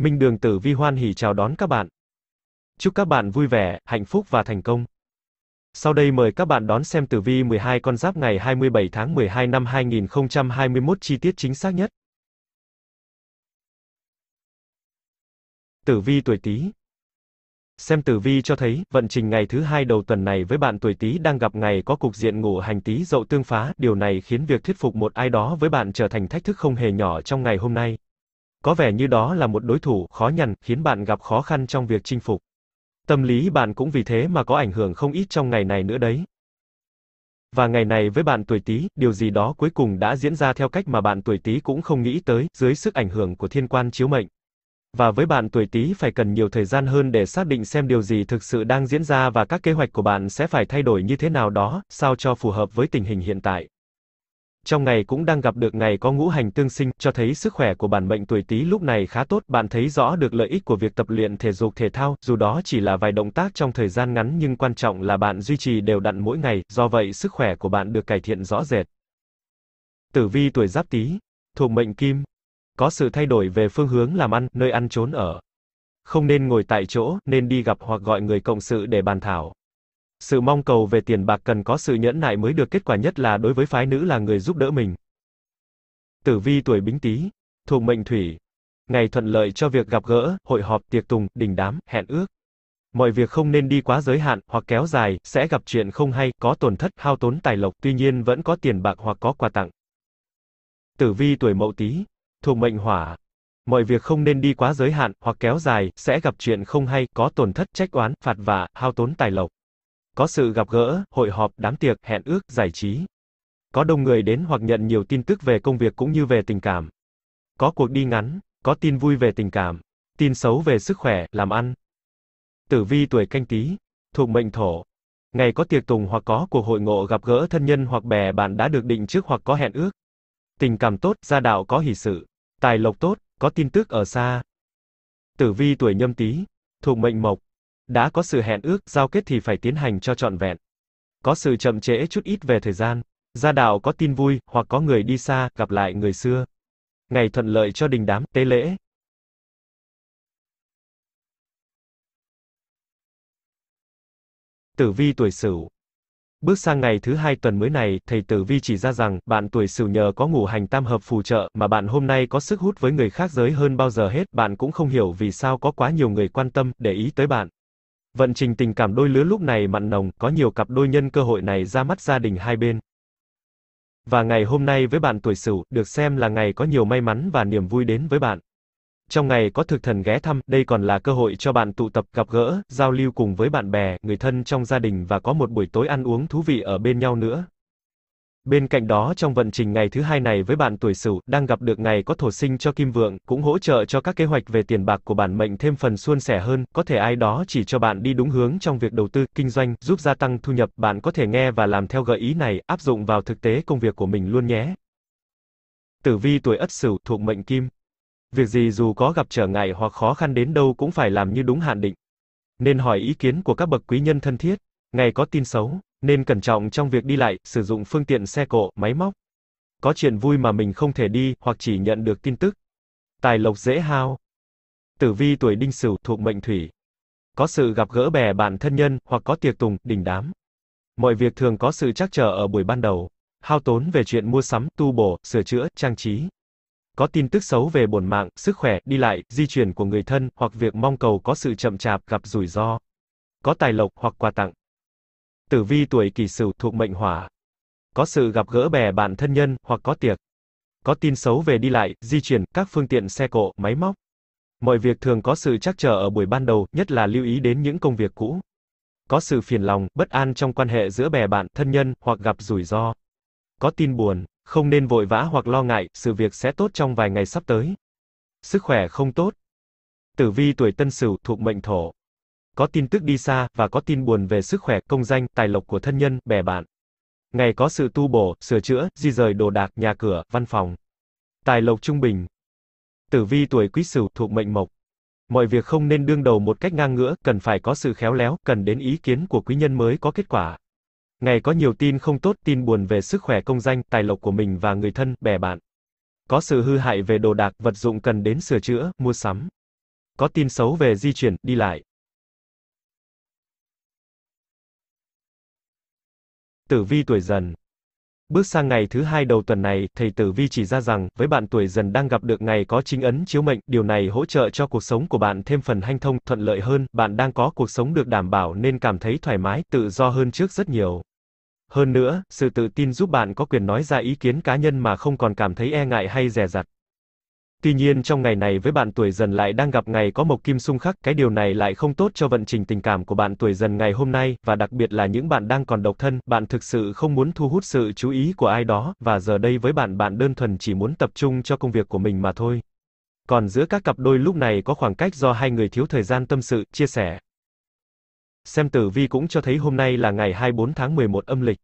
Minh Đường Tử Vi hoan hỉ chào đón các bạn. Chúc các bạn vui vẻ, hạnh phúc và thành công. Sau đây mời các bạn đón xem tử vi 12 con giáp ngày 27 tháng 12 năm 2021 chi tiết chính xác nhất. Tử vi tuổi Tý. Xem tử vi cho thấy, vận trình ngày thứ hai đầu tuần này với bạn tuổi Tý đang gặp ngày có cục diện ngủ hành Tý dậu tương phá, điều này khiến việc thuyết phục một ai đó với bạn trở thành thách thức không hề nhỏ trong ngày hôm nay. Có vẻ như đó là một đối thủ khó nhằn, khiến bạn gặp khó khăn trong việc chinh phục. Tâm lý bạn cũng vì thế mà có ảnh hưởng không ít trong ngày này nữa đấy. Và ngày này với bạn tuổi Tý, điều gì đó cuối cùng đã diễn ra theo cách mà bạn tuổi Tý cũng không nghĩ tới, dưới sức ảnh hưởng của thiên quan chiếu mệnh. Và với bạn tuổi Tý phải cần nhiều thời gian hơn để xác định xem điều gì thực sự đang diễn ra và các kế hoạch của bạn sẽ phải thay đổi như thế nào đó, sao cho phù hợp với tình hình hiện tại trong ngày cũng đang gặp được ngày có ngũ hành tương sinh, cho thấy sức khỏe của bản mệnh tuổi Tý lúc này khá tốt, bạn thấy rõ được lợi ích của việc tập luyện thể dục thể thao, dù đó chỉ là vài động tác trong thời gian ngắn nhưng quan trọng là bạn duy trì đều đặn mỗi ngày, do vậy sức khỏe của bạn được cải thiện rõ rệt. Tử vi tuổi Giáp Tý, thuộc mệnh Kim, có sự thay đổi về phương hướng làm ăn, nơi ăn trốn ở. Không nên ngồi tại chỗ, nên đi gặp hoặc gọi người cộng sự để bàn thảo sự mong cầu về tiền bạc cần có sự nhẫn nại mới được kết quả nhất là đối với phái nữ là người giúp đỡ mình. Tử vi tuổi Bính Tý, thuộc mệnh thủy. Ngày thuận lợi cho việc gặp gỡ, hội họp, tiệc tùng, đình đám, hẹn ước. Mọi việc không nên đi quá giới hạn hoặc kéo dài, sẽ gặp chuyện không hay, có tổn thất, hao tốn tài lộc, tuy nhiên vẫn có tiền bạc hoặc có quà tặng. Tử vi tuổi Mậu Tý, thuộc mệnh hỏa. Mọi việc không nên đi quá giới hạn hoặc kéo dài, sẽ gặp chuyện không hay, có tổn thất, trách oán, phạt vạ, hao tốn tài lộc có sự gặp gỡ, hội họp, đám tiệc, hẹn ước, giải trí. Có đông người đến hoặc nhận nhiều tin tức về công việc cũng như về tình cảm. Có cuộc đi ngắn, có tin vui về tình cảm, tin xấu về sức khỏe, làm ăn. Tử vi tuổi canh tí, thuộc mệnh thổ. Ngày có tiệc tùng hoặc có cuộc hội ngộ gặp gỡ thân nhân hoặc bè bạn đã được định trước hoặc có hẹn ước. Tình cảm tốt, gia đạo có hỷ sự, tài lộc tốt, có tin tức ở xa. Tử vi tuổi nhâm tí, thuộc mệnh mộc. Đã có sự hẹn ước, giao kết thì phải tiến hành cho trọn vẹn. Có sự chậm trễ chút ít về thời gian, gia đạo có tin vui, hoặc có người đi xa, gặp lại người xưa. Ngày thuận lợi cho đình đám, tế lễ. Tử vi tuổi Sửu. Bước sang ngày thứ hai tuần mới này, thầy Tử Vi chỉ ra rằng, bạn tuổi Sửu nhờ có ngũ hành tam hợp phù trợ, mà bạn hôm nay có sức hút với người khác giới hơn bao giờ hết, bạn cũng không hiểu vì sao có quá nhiều người quan tâm, để ý tới bạn. Vận trình tình cảm đôi lứa lúc này mặn nồng, có nhiều cặp đôi nhân cơ hội này ra mắt gia đình hai bên. Và ngày hôm nay với bạn tuổi Sửu, được xem là ngày có nhiều may mắn và niềm vui đến với bạn. Trong ngày có thực thần ghé thăm, đây còn là cơ hội cho bạn tụ tập, gặp gỡ, giao lưu cùng với bạn bè, người thân trong gia đình và có một buổi tối ăn uống thú vị ở bên nhau nữa. Bên cạnh đó trong vận trình ngày thứ hai này với bạn tuổi Sửu đang gặp được ngày có thổ sinh cho Kim Vượng, cũng hỗ trợ cho các kế hoạch về tiền bạc của bản mệnh thêm phần suôn sẻ hơn, có thể ai đó chỉ cho bạn đi đúng hướng trong việc đầu tư, kinh doanh, giúp gia tăng thu nhập, bạn có thể nghe và làm theo gợi ý này, áp dụng vào thực tế công việc của mình luôn nhé. Tử vi tuổi Ất Sửu thuộc mệnh Kim. Việc gì dù có gặp trở ngại hoặc khó khăn đến đâu cũng phải làm như đúng hạn định. Nên hỏi ý kiến của các bậc quý nhân thân thiết. Ngày có tin xấu, nên cẩn trọng trong việc đi lại, sử dụng phương tiện xe cộ, máy móc. Có chuyện vui mà mình không thể đi, hoặc chỉ nhận được tin tức. Tài lộc dễ hao. Tử vi tuổi đinh sửu thuộc mệnh thủy. Có sự gặp gỡ bè bạn thân nhân, hoặc có tiệc tùng, đình đám. Mọi việc thường có sự trắc trở ở buổi ban đầu. Hao tốn về chuyện mua sắm, tu bổ, sửa chữa, trang trí. Có tin tức xấu về bổn mạng, sức khỏe, đi lại, di chuyển của người thân, hoặc việc mong cầu có sự chậm chạp, gặp rủi ro. Có tài lộc hoặc quà tặng. Tử vi tuổi kỷ sửu thuộc mệnh hỏa. Có sự gặp gỡ bè bạn thân nhân, hoặc có tiệc. Có tin xấu về đi lại, di chuyển, các phương tiện xe cộ, máy móc. Mọi việc thường có sự trắc trở ở buổi ban đầu, nhất là lưu ý đến những công việc cũ. Có sự phiền lòng, bất an trong quan hệ giữa bè bạn, thân nhân, hoặc gặp rủi ro. Có tin buồn, không nên vội vã hoặc lo ngại, sự việc sẽ tốt trong vài ngày sắp tới. Sức khỏe không tốt. Tử vi tuổi Tân Sửu thuộc mệnh Thổ có tin tức đi xa, và có tin buồn về sức khỏe, công danh, tài lộc của thân nhân, bè bạn. Ngày có sự tu bổ, sửa chữa, di rời đồ đạc, nhà cửa, văn phòng. Tài lộc trung bình. Tử vi tuổi quý sửu thuộc mệnh mộc. Mọi việc không nên đương đầu một cách ngang ngửa, cần phải có sự khéo léo, cần đến ý kiến của quý nhân mới có kết quả. Ngày có nhiều tin không tốt, tin buồn về sức khỏe công danh, tài lộc của mình và người thân, bè bạn. Có sự hư hại về đồ đạc, vật dụng cần đến sửa chữa, mua sắm. Có tin xấu về di chuyển, đi lại. Tử vi tuổi dần Bước sang ngày thứ hai đầu tuần này, thầy Tử Vi chỉ ra rằng, với bạn tuổi dần đang gặp được ngày có chính ấn chiếu mệnh, điều này hỗ trợ cho cuộc sống của bạn thêm phần hanh thông, thuận lợi hơn, bạn đang có cuộc sống được đảm bảo nên cảm thấy thoải mái, tự do hơn trước rất nhiều. Hơn nữa, sự tự tin giúp bạn có quyền nói ra ý kiến cá nhân mà không còn cảm thấy e ngại hay dè dặt. Tuy nhiên trong ngày này với bạn tuổi dần lại đang gặp ngày có mộc kim xung khắc, cái điều này lại không tốt cho vận trình tình cảm của bạn tuổi dần ngày hôm nay, và đặc biệt là những bạn đang còn độc thân, bạn thực sự không muốn thu hút sự chú ý của ai đó, và giờ đây với bạn bạn đơn thuần chỉ muốn tập trung cho công việc của mình mà thôi. Còn giữa các cặp đôi lúc này có khoảng cách do hai người thiếu thời gian tâm sự, chia sẻ. Xem tử vi cũng cho thấy hôm nay là ngày 24 tháng 11 âm lịch.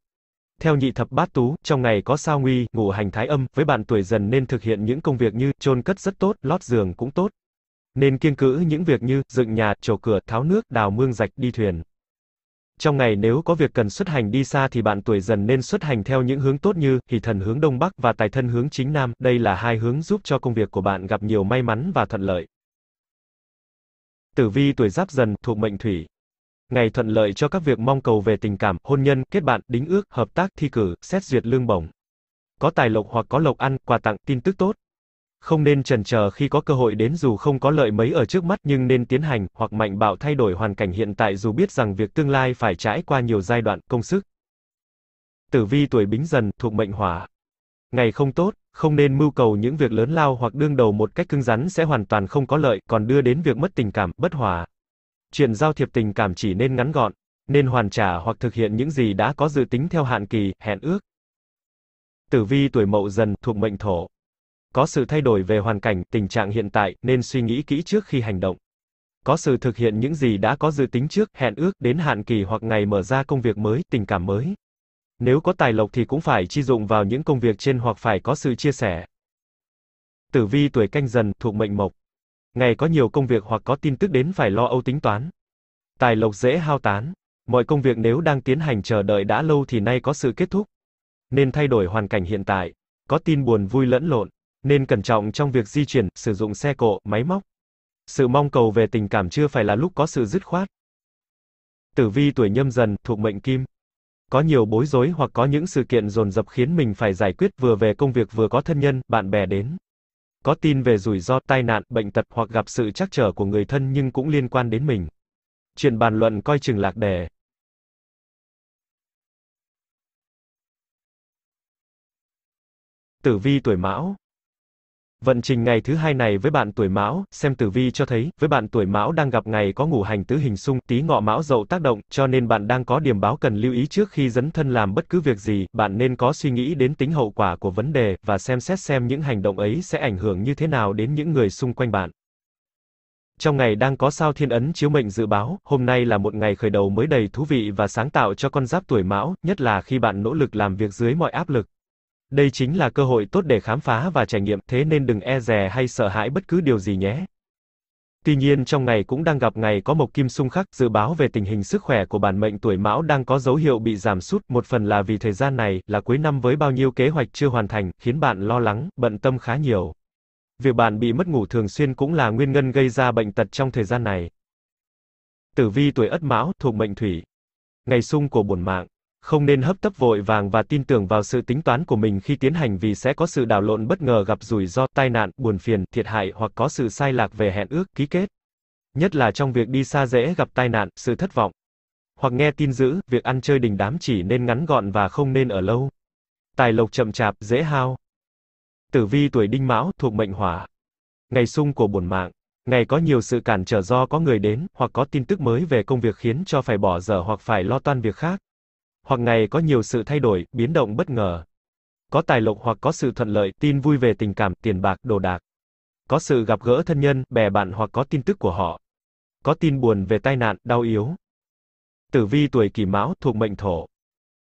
Theo nhị thập bát tú, trong ngày có sao nguy, ngủ hành thái âm, với bạn tuổi dần nên thực hiện những công việc như chôn cất rất tốt, lót giường cũng tốt. Nên kiêng cữ những việc như dựng nhà, trổ cửa, tháo nước, đào mương rạch, đi thuyền. Trong ngày nếu có việc cần xuất hành đi xa thì bạn tuổi dần nên xuất hành theo những hướng tốt như hỷ thần hướng đông bắc và tài thân hướng chính nam, đây là hai hướng giúp cho công việc của bạn gặp nhiều may mắn và thuận lợi. Tử vi tuổi giáp dần thuộc mệnh thủy, ngày thuận lợi cho các việc mong cầu về tình cảm, hôn nhân, kết bạn, đính ước, hợp tác, thi cử, xét duyệt lương bổng. Có tài lộc hoặc có lộc ăn, quà tặng, tin tức tốt. Không nên chần chờ khi có cơ hội đến dù không có lợi mấy ở trước mắt nhưng nên tiến hành hoặc mạnh bạo thay đổi hoàn cảnh hiện tại dù biết rằng việc tương lai phải trải qua nhiều giai đoạn, công sức. Tử vi tuổi Bính Dần thuộc mệnh Hỏa. Ngày không tốt, không nên mưu cầu những việc lớn lao hoặc đương đầu một cách cứng rắn sẽ hoàn toàn không có lợi, còn đưa đến việc mất tình cảm, bất hòa truyền giao thiệp tình cảm chỉ nên ngắn gọn, nên hoàn trả hoặc thực hiện những gì đã có dự tính theo hạn kỳ, hẹn ước. Tử vi tuổi Mậu Dần thuộc mệnh Thổ. Có sự thay đổi về hoàn cảnh, tình trạng hiện tại nên suy nghĩ kỹ trước khi hành động. Có sự thực hiện những gì đã có dự tính trước, hẹn ước đến hạn kỳ hoặc ngày mở ra công việc mới, tình cảm mới. Nếu có tài lộc thì cũng phải chi dụng vào những công việc trên hoặc phải có sự chia sẻ. Tử vi tuổi canh dần thuộc mệnh mộc. Ngày có nhiều công việc hoặc có tin tức đến phải lo âu tính toán. Tài lộc dễ hao tán. Mọi công việc nếu đang tiến hành chờ đợi đã lâu thì nay có sự kết thúc. Nên thay đổi hoàn cảnh hiện tại. Có tin buồn vui lẫn lộn. Nên cẩn trọng trong việc di chuyển, sử dụng xe cộ, máy móc. Sự mong cầu về tình cảm chưa phải là lúc có sự dứt khoát. Tử vi tuổi nhâm dần, thuộc mệnh kim. Có nhiều bối rối hoặc có những sự kiện dồn dập khiến mình phải giải quyết vừa về công việc vừa có thân nhân, bạn bè đến có tin về rủi ro tai nạn, bệnh tật hoặc gặp sự trắc trở của người thân nhưng cũng liên quan đến mình. Chuyện bàn luận coi chừng lạc đề. Tử vi tuổi Mão Vận trình ngày thứ hai này với bạn tuổi Mão, xem tử vi cho thấy, với bạn tuổi Mão đang gặp ngày có ngũ hành tứ hình xung, tí ngọ Mão dậu tác động, cho nên bạn đang có điểm báo cần lưu ý trước khi dấn thân làm bất cứ việc gì, bạn nên có suy nghĩ đến tính hậu quả của vấn đề và xem xét xem những hành động ấy sẽ ảnh hưởng như thế nào đến những người xung quanh bạn. Trong ngày đang có sao thiên ấn chiếu mệnh dự báo, hôm nay là một ngày khởi đầu mới đầy thú vị và sáng tạo cho con giáp tuổi Mão, nhất là khi bạn nỗ lực làm việc dưới mọi áp lực, đây chính là cơ hội tốt để khám phá và trải nghiệm, thế nên đừng e dè hay sợ hãi bất cứ điều gì nhé. Tuy nhiên trong ngày cũng đang gặp ngày có mộc kim xung khắc, dự báo về tình hình sức khỏe của bản mệnh tuổi Mão đang có dấu hiệu bị giảm sút, một phần là vì thời gian này là cuối năm với bao nhiêu kế hoạch chưa hoàn thành, khiến bạn lo lắng, bận tâm khá nhiều. Việc bạn bị mất ngủ thường xuyên cũng là nguyên nhân gây ra bệnh tật trong thời gian này. Tử vi tuổi Ất Mão thuộc mệnh Thủy. Ngày xung của bổn mạng không nên hấp tấp vội vàng và tin tưởng vào sự tính toán của mình khi tiến hành vì sẽ có sự đảo lộn bất ngờ gặp rủi ro, tai nạn, buồn phiền, thiệt hại hoặc có sự sai lạc về hẹn ước, ký kết. Nhất là trong việc đi xa dễ gặp tai nạn, sự thất vọng. Hoặc nghe tin dữ, việc ăn chơi đình đám chỉ nên ngắn gọn và không nên ở lâu. Tài lộc chậm chạp, dễ hao. Tử vi tuổi đinh mão, thuộc mệnh hỏa. Ngày sung của bổn mạng. Ngày có nhiều sự cản trở do có người đến, hoặc có tin tức mới về công việc khiến cho phải bỏ dở hoặc phải lo toan việc khác hoặc ngày có nhiều sự thay đổi, biến động bất ngờ. Có tài lộc hoặc có sự thuận lợi, tin vui về tình cảm, tiền bạc, đồ đạc. Có sự gặp gỡ thân nhân, bè bạn hoặc có tin tức của họ. Có tin buồn về tai nạn, đau yếu. Tử vi tuổi kỷ mão thuộc mệnh thổ.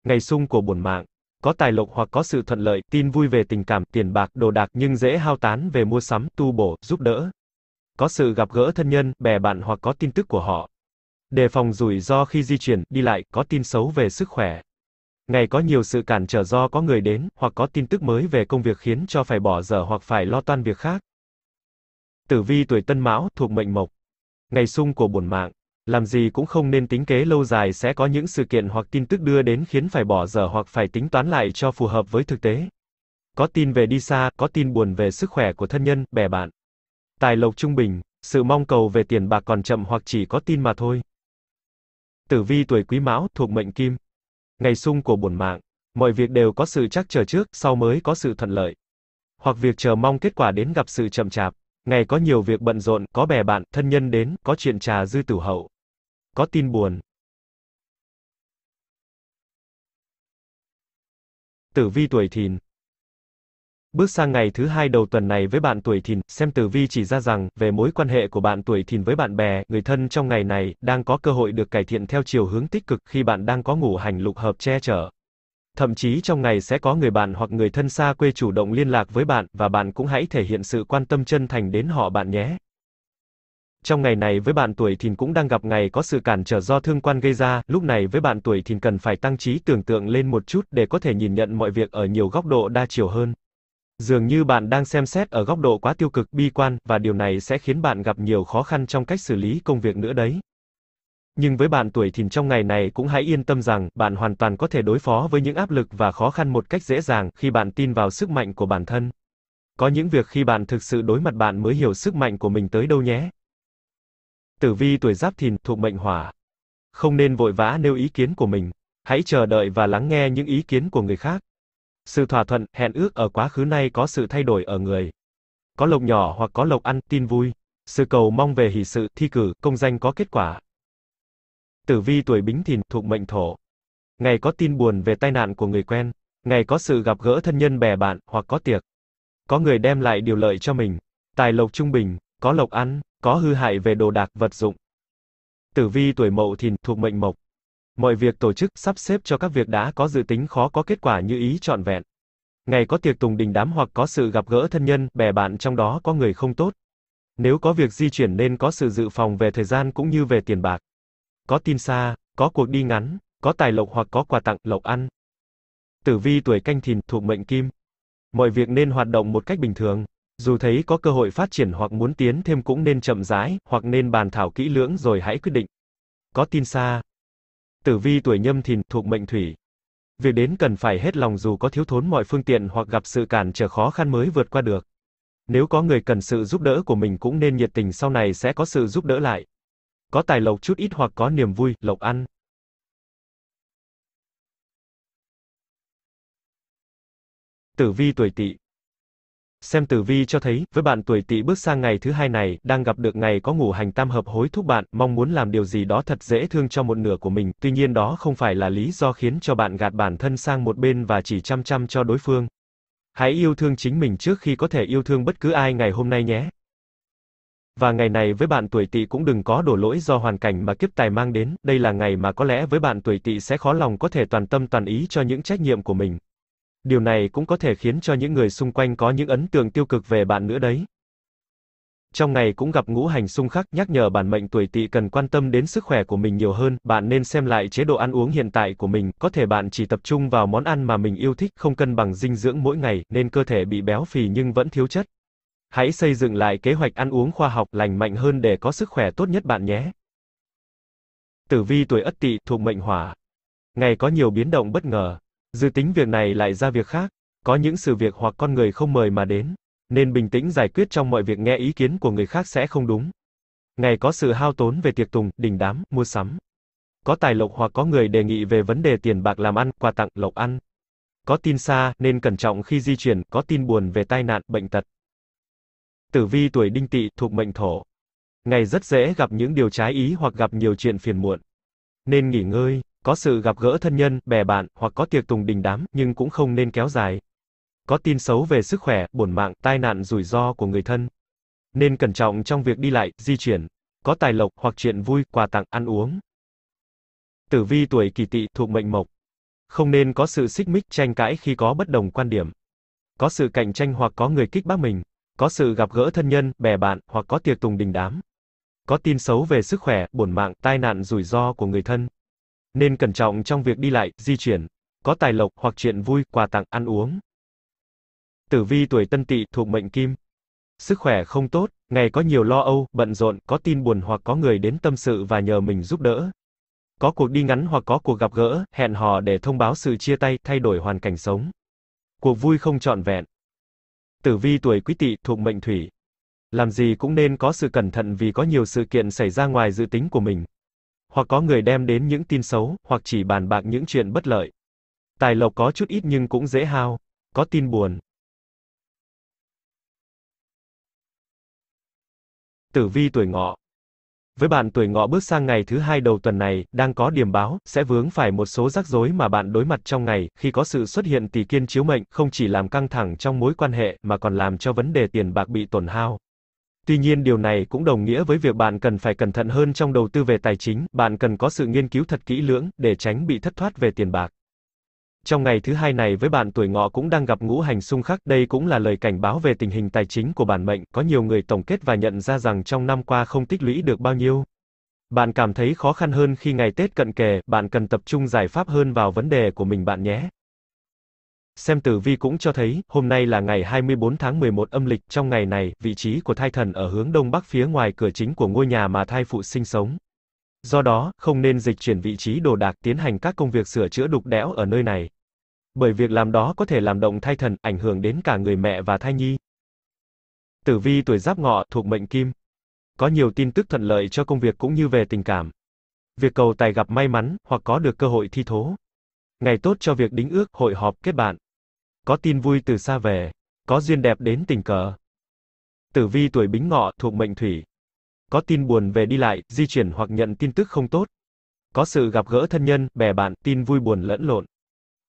Ngày xung của bổn mạng. Có tài lộc hoặc có sự thuận lợi, tin vui về tình cảm, tiền bạc, đồ đạc nhưng dễ hao tán về mua sắm, tu bổ, giúp đỡ. Có sự gặp gỡ thân nhân, bè bạn hoặc có tin tức của họ Đề phòng rủi ro khi di chuyển, đi lại, có tin xấu về sức khỏe. Ngày có nhiều sự cản trở do có người đến, hoặc có tin tức mới về công việc khiến cho phải bỏ dở hoặc phải lo toan việc khác. Tử vi tuổi tân mão, thuộc mệnh mộc. Ngày sung của bổn mạng. Làm gì cũng không nên tính kế lâu dài sẽ có những sự kiện hoặc tin tức đưa đến khiến phải bỏ dở hoặc phải tính toán lại cho phù hợp với thực tế. Có tin về đi xa, có tin buồn về sức khỏe của thân nhân, bè bạn. Tài lộc trung bình, sự mong cầu về tiền bạc còn chậm hoặc chỉ có tin mà thôi. Tử vi tuổi Quý Mão thuộc mệnh Kim. Ngày sung của bổn mạng, mọi việc đều có sự chắc chờ trước, sau mới có sự thuận lợi. Hoặc việc chờ mong kết quả đến gặp sự chậm chạp, ngày có nhiều việc bận rộn, có bè bạn, thân nhân đến, có chuyện trà dư tử hậu. Có tin buồn. Tử vi tuổi Thìn, Bước sang ngày thứ hai đầu tuần này với bạn tuổi thìn, xem tử vi chỉ ra rằng, về mối quan hệ của bạn tuổi thìn với bạn bè, người thân trong ngày này, đang có cơ hội được cải thiện theo chiều hướng tích cực khi bạn đang có ngủ hành lục hợp che chở. Thậm chí trong ngày sẽ có người bạn hoặc người thân xa quê chủ động liên lạc với bạn, và bạn cũng hãy thể hiện sự quan tâm chân thành đến họ bạn nhé. Trong ngày này với bạn tuổi thìn cũng đang gặp ngày có sự cản trở do thương quan gây ra, lúc này với bạn tuổi thìn cần phải tăng trí tưởng tượng lên một chút để có thể nhìn nhận mọi việc ở nhiều góc độ đa chiều hơn. Dường như bạn đang xem xét ở góc độ quá tiêu cực, bi quan, và điều này sẽ khiến bạn gặp nhiều khó khăn trong cách xử lý công việc nữa đấy. Nhưng với bạn tuổi thìn trong ngày này cũng hãy yên tâm rằng, bạn hoàn toàn có thể đối phó với những áp lực và khó khăn một cách dễ dàng, khi bạn tin vào sức mạnh của bản thân. Có những việc khi bạn thực sự đối mặt bạn mới hiểu sức mạnh của mình tới đâu nhé. Tử vi tuổi giáp thìn, thuộc mệnh hỏa. Không nên vội vã nêu ý kiến của mình. Hãy chờ đợi và lắng nghe những ý kiến của người khác. Sự thỏa thuận, hẹn ước ở quá khứ nay có sự thay đổi ở người. Có lộc nhỏ hoặc có lộc ăn, tin vui. Sự cầu mong về hỷ sự, thi cử, công danh có kết quả. Tử vi tuổi bính thìn, thuộc mệnh thổ. Ngày có tin buồn về tai nạn của người quen. Ngày có sự gặp gỡ thân nhân bè bạn, hoặc có tiệc. Có người đem lại điều lợi cho mình. Tài lộc trung bình, có lộc ăn, có hư hại về đồ đạc, vật dụng. Tử vi tuổi mậu thìn, thuộc mệnh mộc. Mọi việc tổ chức, sắp xếp cho các việc đã có dự tính khó có kết quả như ý trọn vẹn. Ngày có tiệc tùng đình đám hoặc có sự gặp gỡ thân nhân, bè bạn trong đó có người không tốt. Nếu có việc di chuyển nên có sự dự phòng về thời gian cũng như về tiền bạc. Có tin xa, có cuộc đi ngắn, có tài lộc hoặc có quà tặng, lộc ăn. Tử vi tuổi canh thìn thuộc mệnh kim. Mọi việc nên hoạt động một cách bình thường. Dù thấy có cơ hội phát triển hoặc muốn tiến thêm cũng nên chậm rãi, hoặc nên bàn thảo kỹ lưỡng rồi hãy quyết định. Có tin xa, Tử vi tuổi nhâm thìn thuộc mệnh thủy. Việc đến cần phải hết lòng dù có thiếu thốn mọi phương tiện hoặc gặp sự cản trở khó khăn mới vượt qua được. Nếu có người cần sự giúp đỡ của mình cũng nên nhiệt tình sau này sẽ có sự giúp đỡ lại. Có tài lộc chút ít hoặc có niềm vui, lộc ăn. Tử vi tuổi tỵ Xem tử vi cho thấy, với bạn tuổi tỵ bước sang ngày thứ hai này, đang gặp được ngày có ngủ hành tam hợp hối thúc bạn, mong muốn làm điều gì đó thật dễ thương cho một nửa của mình, tuy nhiên đó không phải là lý do khiến cho bạn gạt bản thân sang một bên và chỉ chăm chăm cho đối phương. Hãy yêu thương chính mình trước khi có thể yêu thương bất cứ ai ngày hôm nay nhé. Và ngày này với bạn tuổi tỵ cũng đừng có đổ lỗi do hoàn cảnh mà kiếp tài mang đến, đây là ngày mà có lẽ với bạn tuổi tỵ sẽ khó lòng có thể toàn tâm toàn ý cho những trách nhiệm của mình điều này cũng có thể khiến cho những người xung quanh có những ấn tượng tiêu cực về bạn nữa đấy. Trong ngày cũng gặp ngũ hành xung khắc nhắc nhở bản mệnh tuổi tỵ cần quan tâm đến sức khỏe của mình nhiều hơn, bạn nên xem lại chế độ ăn uống hiện tại của mình, có thể bạn chỉ tập trung vào món ăn mà mình yêu thích, không cân bằng dinh dưỡng mỗi ngày, nên cơ thể bị béo phì nhưng vẫn thiếu chất. Hãy xây dựng lại kế hoạch ăn uống khoa học, lành mạnh hơn để có sức khỏe tốt nhất bạn nhé. Tử vi tuổi Ất Tỵ thuộc mệnh Hỏa. Ngày có nhiều biến động bất ngờ, Dự tính việc này lại ra việc khác, có những sự việc hoặc con người không mời mà đến, nên bình tĩnh giải quyết trong mọi việc nghe ý kiến của người khác sẽ không đúng. Ngày có sự hao tốn về tiệc tùng, đình đám, mua sắm. Có tài lộc hoặc có người đề nghị về vấn đề tiền bạc làm ăn, quà tặng, lộc ăn. Có tin xa nên cẩn trọng khi di chuyển, có tin buồn về tai nạn, bệnh tật. Tử vi tuổi đinh tỵ thuộc mệnh thổ. Ngày rất dễ gặp những điều trái ý hoặc gặp nhiều chuyện phiền muộn. Nên nghỉ ngơi, có sự gặp gỡ thân nhân, bè bạn, hoặc có tiệc tùng đình đám, nhưng cũng không nên kéo dài. Có tin xấu về sức khỏe, bổn mạng, tai nạn rủi ro của người thân. Nên cẩn trọng trong việc đi lại, di chuyển. Có tài lộc, hoặc chuyện vui, quà tặng, ăn uống. Tử vi tuổi kỷ tỵ thuộc mệnh mộc. Không nên có sự xích mích, tranh cãi khi có bất đồng quan điểm. Có sự cạnh tranh hoặc có người kích bác mình. Có sự gặp gỡ thân nhân, bè bạn, hoặc có tiệc tùng đình đám. Có tin xấu về sức khỏe, bổn mạng, tai nạn rủi ro của người thân. Nên cẩn trọng trong việc đi lại, di chuyển, có tài lộc hoặc chuyện vui, quà tặng, ăn uống. Tử vi tuổi Tân Tỵ thuộc mệnh Kim. Sức khỏe không tốt, ngày có nhiều lo âu, bận rộn, có tin buồn hoặc có người đến tâm sự và nhờ mình giúp đỡ. Có cuộc đi ngắn hoặc có cuộc gặp gỡ, hẹn hò để thông báo sự chia tay, thay đổi hoàn cảnh sống. Cuộc vui không trọn vẹn. Tử vi tuổi Quý Tỵ thuộc mệnh Thủy. Làm gì cũng nên có sự cẩn thận vì có nhiều sự kiện xảy ra ngoài dự tính của mình hoặc có người đem đến những tin xấu, hoặc chỉ bàn bạc những chuyện bất lợi. Tài lộc có chút ít nhưng cũng dễ hao, có tin buồn. Tử vi tuổi ngọ với bạn tuổi ngọ bước sang ngày thứ hai đầu tuần này, đang có điểm báo, sẽ vướng phải một số rắc rối mà bạn đối mặt trong ngày, khi có sự xuất hiện tỷ kiên chiếu mệnh, không chỉ làm căng thẳng trong mối quan hệ, mà còn làm cho vấn đề tiền bạc bị tổn hao. Tuy nhiên điều này cũng đồng nghĩa với việc bạn cần phải cẩn thận hơn trong đầu tư về tài chính, bạn cần có sự nghiên cứu thật kỹ lưỡng để tránh bị thất thoát về tiền bạc. Trong ngày thứ hai này với bạn tuổi ngọ cũng đang gặp ngũ hành xung khắc, đây cũng là lời cảnh báo về tình hình tài chính của bản mệnh, có nhiều người tổng kết và nhận ra rằng trong năm qua không tích lũy được bao nhiêu. Bạn cảm thấy khó khăn hơn khi ngày Tết cận kề, bạn cần tập trung giải pháp hơn vào vấn đề của mình bạn nhé. Xem tử vi cũng cho thấy, hôm nay là ngày 24 tháng 11 âm lịch, trong ngày này, vị trí của thai thần ở hướng đông bắc phía ngoài cửa chính của ngôi nhà mà thai phụ sinh sống. Do đó, không nên dịch chuyển vị trí đồ đạc tiến hành các công việc sửa chữa đục đẽo ở nơi này. Bởi việc làm đó có thể làm động thai thần, ảnh hưởng đến cả người mẹ và thai nhi. Tử vi tuổi giáp ngọ thuộc mệnh kim. Có nhiều tin tức thuận lợi cho công việc cũng như về tình cảm. Việc cầu tài gặp may mắn, hoặc có được cơ hội thi thố. Ngày tốt cho việc đính ước, hội họp, kết bạn có tin vui từ xa về, có duyên đẹp đến tình cờ. Tử vi tuổi Bính Ngọ thuộc mệnh Thủy. Có tin buồn về đi lại, di chuyển hoặc nhận tin tức không tốt. Có sự gặp gỡ thân nhân, bè bạn, tin vui buồn lẫn lộn.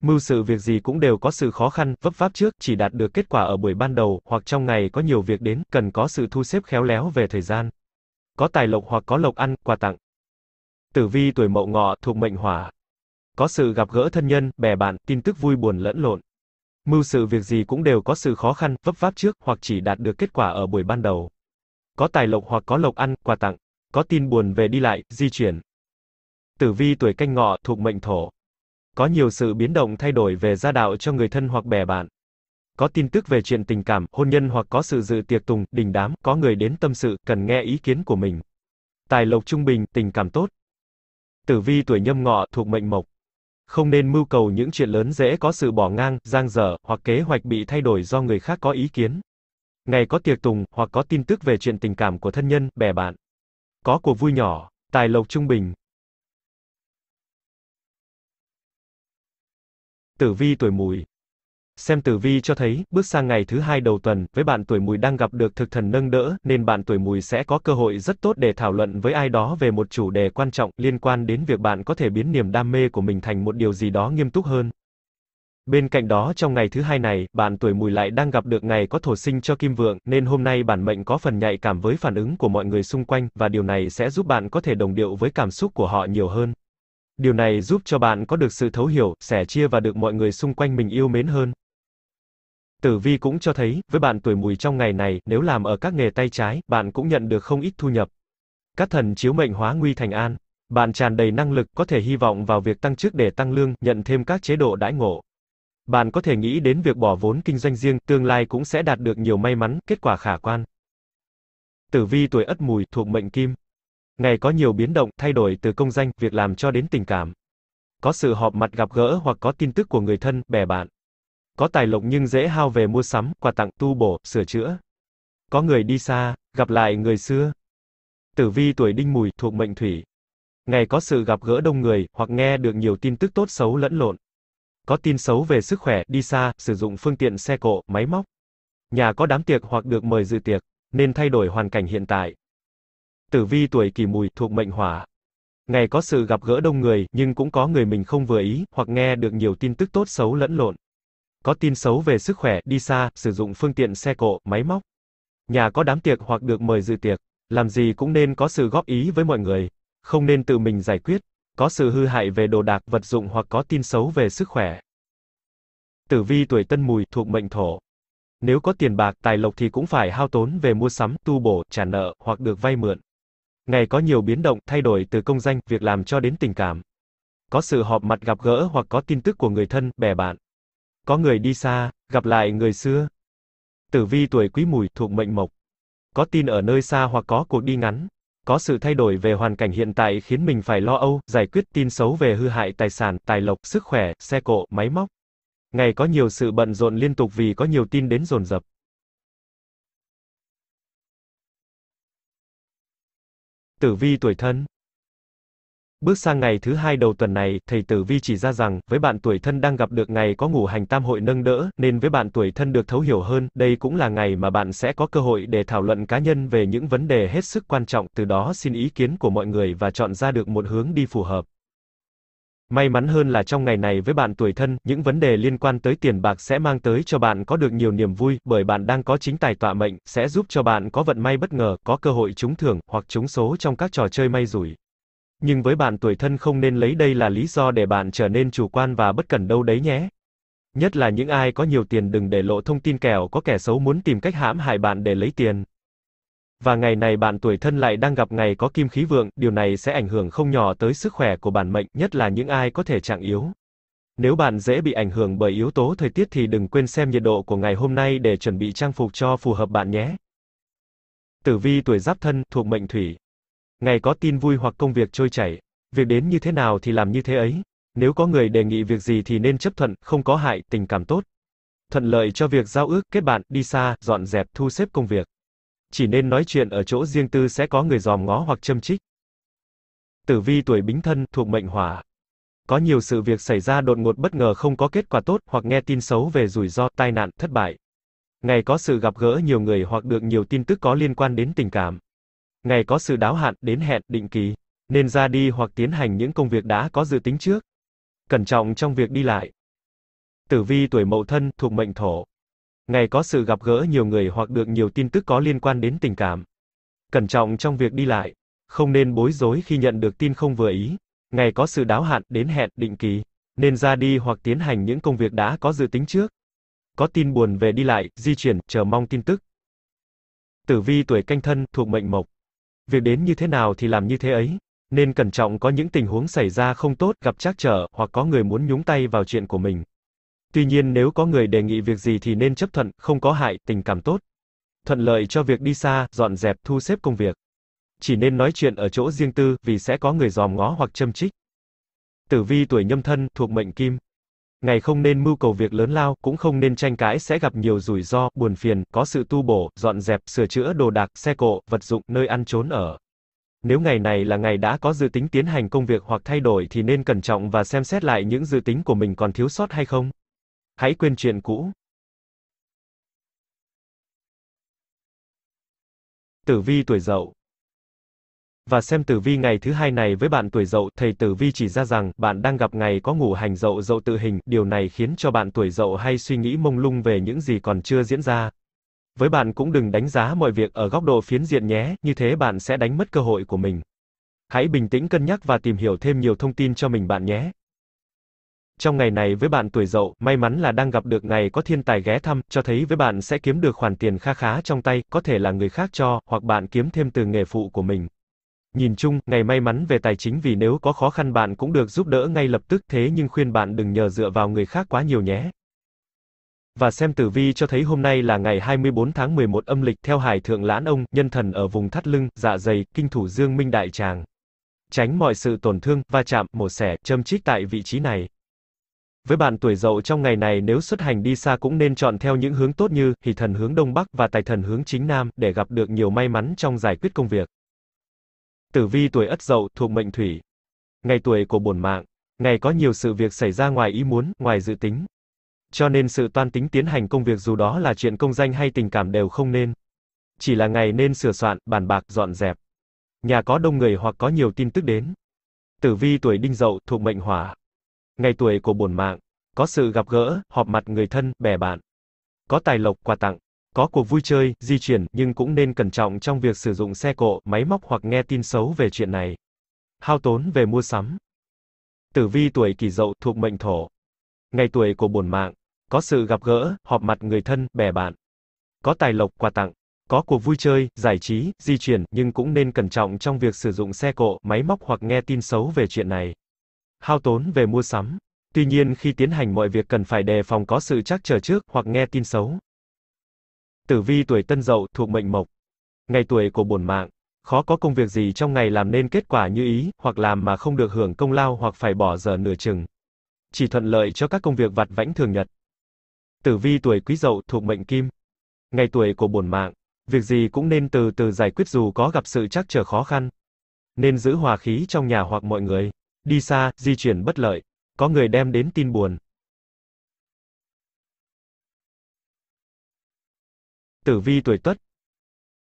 Mưu sự việc gì cũng đều có sự khó khăn, vấp váp trước, chỉ đạt được kết quả ở buổi ban đầu, hoặc trong ngày có nhiều việc đến, cần có sự thu xếp khéo léo về thời gian. Có tài lộc hoặc có lộc ăn, quà tặng. Tử vi tuổi Mậu Ngọ thuộc mệnh Hỏa. Có sự gặp gỡ thân nhân, bè bạn, tin tức vui buồn lẫn lộn. Mưu sự việc gì cũng đều có sự khó khăn, vấp váp trước, hoặc chỉ đạt được kết quả ở buổi ban đầu. Có tài lộc hoặc có lộc ăn, quà tặng, có tin buồn về đi lại, di chuyển. Tử vi tuổi canh ngọ thuộc mệnh thổ. Có nhiều sự biến động thay đổi về gia đạo cho người thân hoặc bè bạn. Có tin tức về chuyện tình cảm, hôn nhân hoặc có sự dự tiệc tùng, đình đám, có người đến tâm sự, cần nghe ý kiến của mình. Tài lộc trung bình, tình cảm tốt. Tử vi tuổi nhâm ngọ thuộc mệnh mộc không nên mưu cầu những chuyện lớn dễ có sự bỏ ngang, giang dở, hoặc kế hoạch bị thay đổi do người khác có ý kiến. Ngày có tiệc tùng, hoặc có tin tức về chuyện tình cảm của thân nhân, bè bạn. Có cuộc vui nhỏ, tài lộc trung bình. Tử vi tuổi mùi Xem tử vi cho thấy, bước sang ngày thứ hai đầu tuần, với bạn tuổi mùi đang gặp được thực thần nâng đỡ, nên bạn tuổi mùi sẽ có cơ hội rất tốt để thảo luận với ai đó về một chủ đề quan trọng liên quan đến việc bạn có thể biến niềm đam mê của mình thành một điều gì đó nghiêm túc hơn. Bên cạnh đó trong ngày thứ hai này, bạn tuổi mùi lại đang gặp được ngày có thổ sinh cho kim vượng, nên hôm nay bản mệnh có phần nhạy cảm với phản ứng của mọi người xung quanh, và điều này sẽ giúp bạn có thể đồng điệu với cảm xúc của họ nhiều hơn. Điều này giúp cho bạn có được sự thấu hiểu, sẻ chia và được mọi người xung quanh mình yêu mến hơn. Tử vi cũng cho thấy, với bạn tuổi mùi trong ngày này, nếu làm ở các nghề tay trái, bạn cũng nhận được không ít thu nhập. Các thần chiếu mệnh hóa nguy thành an. Bạn tràn đầy năng lực, có thể hy vọng vào việc tăng chức để tăng lương, nhận thêm các chế độ đãi ngộ. Bạn có thể nghĩ đến việc bỏ vốn kinh doanh riêng, tương lai cũng sẽ đạt được nhiều may mắn, kết quả khả quan. Tử vi tuổi Ất Mùi thuộc mệnh Kim. Ngày có nhiều biến động, thay đổi từ công danh, việc làm cho đến tình cảm. Có sự họp mặt gặp gỡ hoặc có tin tức của người thân, bè bạn. Có tài lộc nhưng dễ hao về mua sắm, quà tặng, tu bổ, sửa chữa. Có người đi xa, gặp lại người xưa. Tử vi tuổi đinh mùi, thuộc mệnh thủy. Ngày có sự gặp gỡ đông người, hoặc nghe được nhiều tin tức tốt xấu lẫn lộn. Có tin xấu về sức khỏe, đi xa, sử dụng phương tiện xe cộ, máy móc. Nhà có đám tiệc hoặc được mời dự tiệc, nên thay đổi hoàn cảnh hiện tại. Tử vi tuổi kỷ mùi, thuộc mệnh hỏa. Ngày có sự gặp gỡ đông người, nhưng cũng có người mình không vừa ý, hoặc nghe được nhiều tin tức tốt xấu lẫn lộn có tin xấu về sức khỏe, đi xa, sử dụng phương tiện xe cộ, máy móc. Nhà có đám tiệc hoặc được mời dự tiệc, làm gì cũng nên có sự góp ý với mọi người, không nên tự mình giải quyết, có sự hư hại về đồ đạc, vật dụng hoặc có tin xấu về sức khỏe. Tử vi tuổi Tân Mùi thuộc mệnh Thổ. Nếu có tiền bạc, tài lộc thì cũng phải hao tốn về mua sắm, tu bổ, trả nợ hoặc được vay mượn. Ngày có nhiều biến động, thay đổi từ công danh, việc làm cho đến tình cảm. Có sự họp mặt gặp gỡ hoặc có tin tức của người thân, bè bạn có người đi xa, gặp lại người xưa. Tử vi tuổi quý mùi thuộc mệnh mộc. Có tin ở nơi xa hoặc có cuộc đi ngắn. Có sự thay đổi về hoàn cảnh hiện tại khiến mình phải lo âu, giải quyết tin xấu về hư hại tài sản, tài lộc, sức khỏe, xe cộ, máy móc. Ngày có nhiều sự bận rộn liên tục vì có nhiều tin đến dồn dập. Tử vi tuổi thân, Bước sang ngày thứ hai đầu tuần này, thầy Tử Vi chỉ ra rằng, với bạn tuổi thân đang gặp được ngày có ngủ hành tam hội nâng đỡ, nên với bạn tuổi thân được thấu hiểu hơn, đây cũng là ngày mà bạn sẽ có cơ hội để thảo luận cá nhân về những vấn đề hết sức quan trọng, từ đó xin ý kiến của mọi người và chọn ra được một hướng đi phù hợp. May mắn hơn là trong ngày này với bạn tuổi thân, những vấn đề liên quan tới tiền bạc sẽ mang tới cho bạn có được nhiều niềm vui, bởi bạn đang có chính tài tọa mệnh, sẽ giúp cho bạn có vận may bất ngờ, có cơ hội trúng thưởng, hoặc trúng số trong các trò chơi may rủi nhưng với bạn tuổi thân không nên lấy đây là lý do để bạn trở nên chủ quan và bất cẩn đâu đấy nhé. Nhất là những ai có nhiều tiền đừng để lộ thông tin kẻo có kẻ xấu muốn tìm cách hãm hại bạn để lấy tiền. Và ngày này bạn tuổi thân lại đang gặp ngày có kim khí vượng, điều này sẽ ảnh hưởng không nhỏ tới sức khỏe của bản mệnh, nhất là những ai có thể trạng yếu. Nếu bạn dễ bị ảnh hưởng bởi yếu tố thời tiết thì đừng quên xem nhiệt độ của ngày hôm nay để chuẩn bị trang phục cho phù hợp bạn nhé. Tử vi tuổi Giáp Thân thuộc mệnh Thủy Ngày có tin vui hoặc công việc trôi chảy, việc đến như thế nào thì làm như thế ấy. Nếu có người đề nghị việc gì thì nên chấp thuận, không có hại, tình cảm tốt. Thuận lợi cho việc giao ước, kết bạn, đi xa, dọn dẹp, thu xếp công việc. Chỉ nên nói chuyện ở chỗ riêng tư sẽ có người dòm ngó hoặc châm trích. Tử vi tuổi bính thân thuộc mệnh hỏa. Có nhiều sự việc xảy ra đột ngột bất ngờ không có kết quả tốt hoặc nghe tin xấu về rủi ro, tai nạn, thất bại. Ngày có sự gặp gỡ nhiều người hoặc được nhiều tin tức có liên quan đến tình cảm ngày có sự đáo hạn, đến hẹn, định kỳ, nên ra đi hoặc tiến hành những công việc đã có dự tính trước. Cẩn trọng trong việc đi lại. Tử vi tuổi mậu thân, thuộc mệnh thổ. Ngày có sự gặp gỡ nhiều người hoặc được nhiều tin tức có liên quan đến tình cảm. Cẩn trọng trong việc đi lại. Không nên bối rối khi nhận được tin không vừa ý. Ngày có sự đáo hạn, đến hẹn, định kỳ, nên ra đi hoặc tiến hành những công việc đã có dự tính trước. Có tin buồn về đi lại, di chuyển, chờ mong tin tức. Tử vi tuổi canh thân, thuộc mệnh mộc. Việc đến như thế nào thì làm như thế ấy. Nên cẩn trọng có những tình huống xảy ra không tốt, gặp trắc trở, hoặc có người muốn nhúng tay vào chuyện của mình. Tuy nhiên nếu có người đề nghị việc gì thì nên chấp thuận, không có hại, tình cảm tốt. Thuận lợi cho việc đi xa, dọn dẹp, thu xếp công việc. Chỉ nên nói chuyện ở chỗ riêng tư, vì sẽ có người dòm ngó hoặc châm trích. Tử vi tuổi nhâm thân, thuộc mệnh kim. Ngày không nên mưu cầu việc lớn lao, cũng không nên tranh cãi sẽ gặp nhiều rủi ro, buồn phiền, có sự tu bổ, dọn dẹp, sửa chữa đồ đạc, xe cộ, vật dụng, nơi ăn trốn ở. Nếu ngày này là ngày đã có dự tính tiến hành công việc hoặc thay đổi thì nên cẩn trọng và xem xét lại những dự tính của mình còn thiếu sót hay không. Hãy quên chuyện cũ. Tử vi tuổi dậu và xem tử vi ngày thứ hai này với bạn tuổi dậu, thầy tử vi chỉ ra rằng bạn đang gặp ngày có ngủ hành dậu dậu tự hình, điều này khiến cho bạn tuổi dậu hay suy nghĩ mông lung về những gì còn chưa diễn ra. Với bạn cũng đừng đánh giá mọi việc ở góc độ phiến diện nhé, như thế bạn sẽ đánh mất cơ hội của mình. Hãy bình tĩnh cân nhắc và tìm hiểu thêm nhiều thông tin cho mình bạn nhé. Trong ngày này với bạn tuổi dậu, may mắn là đang gặp được ngày có thiên tài ghé thăm, cho thấy với bạn sẽ kiếm được khoản tiền kha khá trong tay, có thể là người khác cho, hoặc bạn kiếm thêm từ nghề phụ của mình. Nhìn chung, ngày may mắn về tài chính vì nếu có khó khăn bạn cũng được giúp đỡ ngay lập tức thế nhưng khuyên bạn đừng nhờ dựa vào người khác quá nhiều nhé. Và xem tử vi cho thấy hôm nay là ngày 24 tháng 11 âm lịch theo Hải Thượng Lãn Ông, nhân thần ở vùng thắt lưng, dạ dày, kinh thủ dương minh đại tràng. Tránh mọi sự tổn thương, va chạm, mổ xẻ, châm chích tại vị trí này. Với bạn tuổi dậu trong ngày này nếu xuất hành đi xa cũng nên chọn theo những hướng tốt như hỷ thần hướng đông bắc và tài thần hướng chính nam để gặp được nhiều may mắn trong giải quyết công việc. Tử vi tuổi Ất Dậu thuộc mệnh Thủy. Ngày tuổi của bổn mạng, ngày có nhiều sự việc xảy ra ngoài ý muốn, ngoài dự tính. Cho nên sự toan tính tiến hành công việc dù đó là chuyện công danh hay tình cảm đều không nên. Chỉ là ngày nên sửa soạn, bàn bạc, dọn dẹp. Nhà có đông người hoặc có nhiều tin tức đến. Tử vi tuổi Đinh Dậu thuộc mệnh Hỏa. Ngày tuổi của bổn mạng, có sự gặp gỡ, họp mặt người thân, bè bạn. Có tài lộc quà tặng. Có cuộc vui chơi, di chuyển, nhưng cũng nên cẩn trọng trong việc sử dụng xe cộ, máy móc hoặc nghe tin xấu về chuyện này. Hao tốn về mua sắm. Tử vi tuổi kỷ dậu thuộc mệnh thổ. Ngày tuổi của bổn mạng. Có sự gặp gỡ, họp mặt người thân, bè bạn. Có tài lộc, quà tặng. Có cuộc vui chơi, giải trí, di chuyển, nhưng cũng nên cẩn trọng trong việc sử dụng xe cộ, máy móc hoặc nghe tin xấu về chuyện này. Hao tốn về mua sắm. Tuy nhiên khi tiến hành mọi việc cần phải đề phòng có sự trắc trở trước hoặc nghe tin xấu. Tử vi tuổi Tân Dậu thuộc mệnh Mộc. Ngày tuổi của bổn mạng, khó có công việc gì trong ngày làm nên kết quả như ý, hoặc làm mà không được hưởng công lao hoặc phải bỏ giờ nửa chừng. Chỉ thuận lợi cho các công việc vặt vãnh thường nhật. Tử vi tuổi Quý Dậu thuộc mệnh Kim. Ngày tuổi của bổn mạng, việc gì cũng nên từ từ giải quyết dù có gặp sự trắc trở khó khăn. Nên giữ hòa khí trong nhà hoặc mọi người. Đi xa, di chuyển bất lợi, có người đem đến tin buồn. Tử vi tuổi Tuất.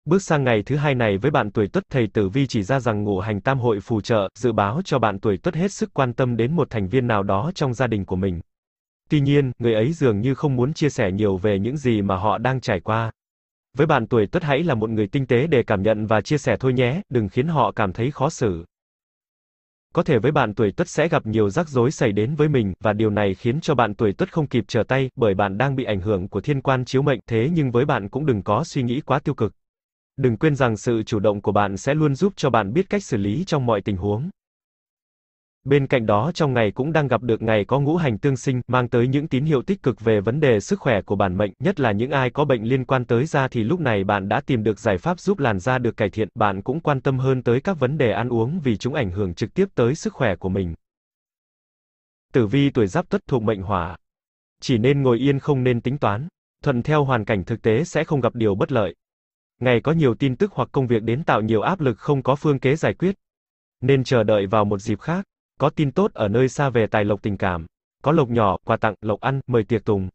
Bước sang ngày thứ hai này với bạn tuổi Tuất, thầy Tử vi chỉ ra rằng ngũ hành tam hội phù trợ, dự báo cho bạn tuổi Tuất hết sức quan tâm đến một thành viên nào đó trong gia đình của mình. Tuy nhiên, người ấy dường như không muốn chia sẻ nhiều về những gì mà họ đang trải qua. Với bạn tuổi Tuất hãy là một người tinh tế để cảm nhận và chia sẻ thôi nhé, đừng khiến họ cảm thấy khó xử. Có thể với bạn tuổi Tuất sẽ gặp nhiều rắc rối xảy đến với mình và điều này khiến cho bạn tuổi Tuất không kịp trở tay bởi bạn đang bị ảnh hưởng của thiên quan chiếu mệnh, thế nhưng với bạn cũng đừng có suy nghĩ quá tiêu cực. Đừng quên rằng sự chủ động của bạn sẽ luôn giúp cho bạn biết cách xử lý trong mọi tình huống. Bên cạnh đó trong ngày cũng đang gặp được ngày có ngũ hành tương sinh, mang tới những tín hiệu tích cực về vấn đề sức khỏe của bản mệnh, nhất là những ai có bệnh liên quan tới da thì lúc này bạn đã tìm được giải pháp giúp làn da được cải thiện, bạn cũng quan tâm hơn tới các vấn đề ăn uống vì chúng ảnh hưởng trực tiếp tới sức khỏe của mình. Tử vi tuổi giáp tuất thuộc mệnh hỏa. Chỉ nên ngồi yên không nên tính toán, thuận theo hoàn cảnh thực tế sẽ không gặp điều bất lợi. Ngày có nhiều tin tức hoặc công việc đến tạo nhiều áp lực không có phương kế giải quyết. Nên chờ đợi vào một dịp khác có tin tốt ở nơi xa về tài lộc tình cảm, có lộc nhỏ, quà tặng, lộc ăn, mời tiệc tùng.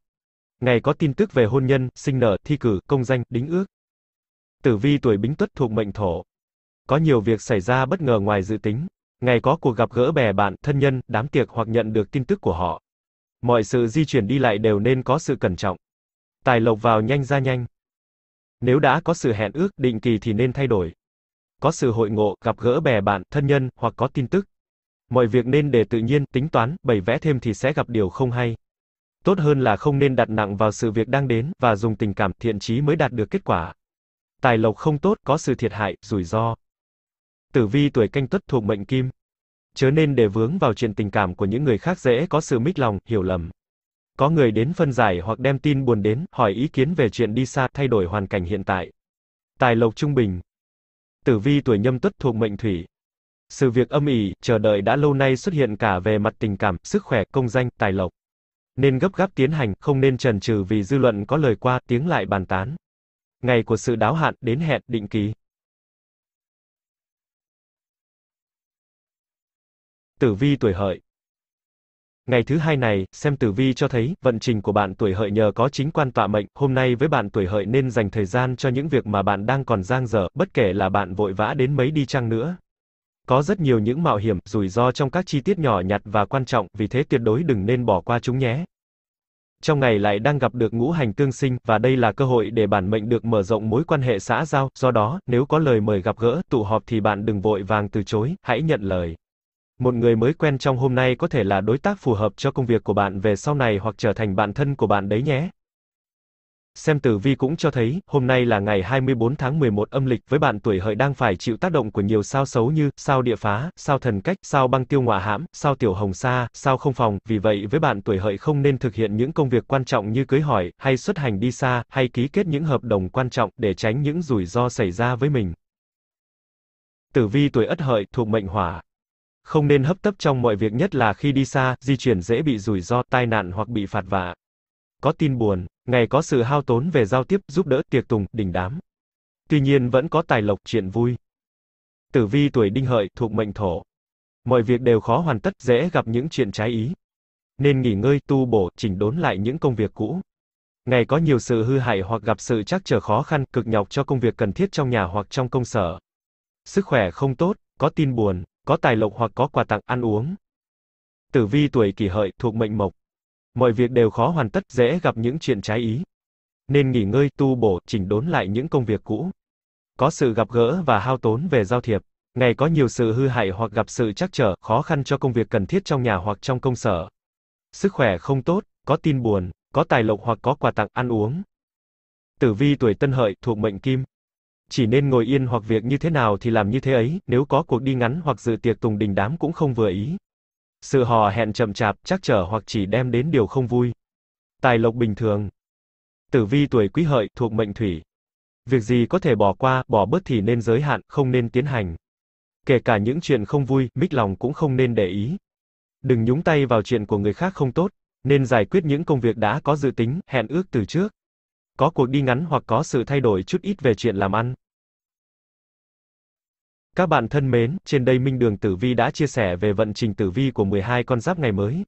Ngày có tin tức về hôn nhân, sinh nở, thi cử, công danh, đính ước. Tử vi tuổi Bính Tuất thuộc mệnh Thổ. Có nhiều việc xảy ra bất ngờ ngoài dự tính. Ngày có cuộc gặp gỡ bè bạn, thân nhân, đám tiệc hoặc nhận được tin tức của họ. Mọi sự di chuyển đi lại đều nên có sự cẩn trọng. Tài lộc vào nhanh ra nhanh. Nếu đã có sự hẹn ước định kỳ thì nên thay đổi. Có sự hội ngộ, gặp gỡ bè bạn, thân nhân hoặc có tin tức, Mọi việc nên để tự nhiên, tính toán, bày vẽ thêm thì sẽ gặp điều không hay. Tốt hơn là không nên đặt nặng vào sự việc đang đến và dùng tình cảm thiện trí mới đạt được kết quả. Tài lộc không tốt, có sự thiệt hại, rủi ro. Tử vi tuổi canh tuất thuộc mệnh kim. Chớ nên để vướng vào chuyện tình cảm của những người khác dễ có sự mít lòng, hiểu lầm. Có người đến phân giải hoặc đem tin buồn đến, hỏi ý kiến về chuyện đi xa, thay đổi hoàn cảnh hiện tại. Tài lộc trung bình. Tử vi tuổi nhâm tuất thuộc mệnh thủy. Sự việc âm ỉ, chờ đợi đã lâu nay xuất hiện cả về mặt tình cảm, sức khỏe, công danh, tài lộc. Nên gấp gáp tiến hành, không nên chần chừ vì dư luận có lời qua, tiếng lại bàn tán. Ngày của sự đáo hạn đến hẹn định kỳ. Tử vi tuổi hợi Ngày thứ hai này, xem tử vi cho thấy, vận trình của bạn tuổi hợi nhờ có chính quan tọa mệnh, hôm nay với bạn tuổi hợi nên dành thời gian cho những việc mà bạn đang còn giang dở, bất kể là bạn vội vã đến mấy đi chăng nữa, có rất nhiều những mạo hiểm, rủi ro trong các chi tiết nhỏ nhặt và quan trọng, vì thế tuyệt đối đừng nên bỏ qua chúng nhé. Trong ngày lại đang gặp được ngũ hành tương sinh, và đây là cơ hội để bản mệnh được mở rộng mối quan hệ xã giao, do đó, nếu có lời mời gặp gỡ, tụ họp thì bạn đừng vội vàng từ chối, hãy nhận lời. Một người mới quen trong hôm nay có thể là đối tác phù hợp cho công việc của bạn về sau này hoặc trở thành bạn thân của bạn đấy nhé. Xem tử vi cũng cho thấy, hôm nay là ngày 24 tháng 11 âm lịch, với bạn tuổi hợi đang phải chịu tác động của nhiều sao xấu như, sao địa phá, sao thần cách, sao băng tiêu ngọa hãm, sao tiểu hồng sa, sao không phòng, vì vậy với bạn tuổi hợi không nên thực hiện những công việc quan trọng như cưới hỏi, hay xuất hành đi xa, hay ký kết những hợp đồng quan trọng, để tránh những rủi ro xảy ra với mình. Tử vi tuổi ất hợi, thuộc mệnh hỏa, không nên hấp tấp trong mọi việc nhất là khi đi xa, di chuyển dễ bị rủi ro, tai nạn hoặc bị phạt vạ có tin buồn, ngày có sự hao tốn về giao tiếp, giúp đỡ, tiệc tùng, đình đám. Tuy nhiên vẫn có tài lộc, chuyện vui. Tử vi tuổi đinh hợi, thuộc mệnh thổ. Mọi việc đều khó hoàn tất, dễ gặp những chuyện trái ý. Nên nghỉ ngơi, tu bổ, chỉnh đốn lại những công việc cũ. Ngày có nhiều sự hư hại hoặc gặp sự trắc trở khó khăn, cực nhọc cho công việc cần thiết trong nhà hoặc trong công sở. Sức khỏe không tốt, có tin buồn, có tài lộc hoặc có quà tặng ăn uống. Tử vi tuổi kỷ hợi thuộc mệnh mộc, Mọi việc đều khó hoàn tất, dễ gặp những chuyện trái ý. Nên nghỉ ngơi, tu bổ, chỉnh đốn lại những công việc cũ. Có sự gặp gỡ và hao tốn về giao thiệp, ngày có nhiều sự hư hại hoặc gặp sự trắc trở, khó khăn cho công việc cần thiết trong nhà hoặc trong công sở. Sức khỏe không tốt, có tin buồn, có tài lộc hoặc có quà tặng ăn uống. Tử vi tuổi Tân Hợi thuộc mệnh Kim. Chỉ nên ngồi yên hoặc việc như thế nào thì làm như thế ấy, nếu có cuộc đi ngắn hoặc dự tiệc tùng đình đám cũng không vừa ý. Sự hò hẹn chậm chạp, chắc trở hoặc chỉ đem đến điều không vui. Tài lộc bình thường. Tử vi tuổi quý hợi, thuộc mệnh thủy. Việc gì có thể bỏ qua, bỏ bớt thì nên giới hạn, không nên tiến hành. Kể cả những chuyện không vui, mít lòng cũng không nên để ý. Đừng nhúng tay vào chuyện của người khác không tốt, nên giải quyết những công việc đã có dự tính, hẹn ước từ trước. Có cuộc đi ngắn hoặc có sự thay đổi chút ít về chuyện làm ăn. Các bạn thân mến, trên đây Minh Đường Tử Vi đã chia sẻ về vận trình tử vi của 12 con giáp ngày mới.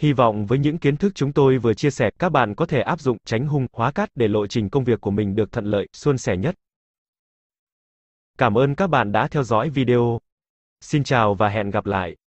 Hy vọng với những kiến thức chúng tôi vừa chia sẻ, các bạn có thể áp dụng tránh hung, hóa cát để lộ trình công việc của mình được thuận lợi, suôn sẻ nhất. Cảm ơn các bạn đã theo dõi video. Xin chào và hẹn gặp lại.